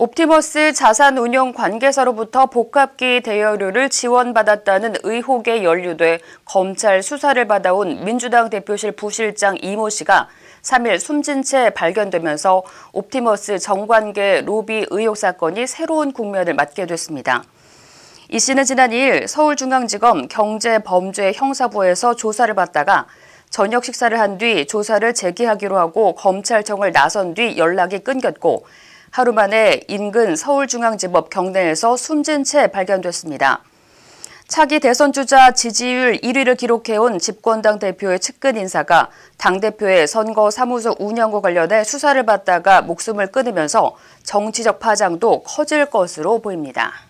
옵티머스 자산운용 관계사로부터 복합기 대여료를 지원받았다는 의혹에 연루돼 검찰 수사를 받아온 민주당 대표실 부실장 이모 씨가 3일 숨진 채 발견되면서 옵티머스 정관계 로비 의혹 사건이 새로운 국면을 맞게 됐습니다. 이 씨는 지난 2일 서울중앙지검 경제범죄 형사부에서 조사를 받다가 저녁 식사를 한 뒤 조사를 재개하기로 하고 검찰청을 나선 뒤 연락이 끊겼고 하루 만에 인근 서울중앙지법 경내에서 숨진 채 발견됐습니다. 차기 대선 주자 지지율 1위를 기록해온 집권당 대표의 측근 인사가 당대표의 선거 사무소 운영과 관련해 수사를 받다가 목숨을 끊으면서 정치적 파장도 커질 것으로 보입니다.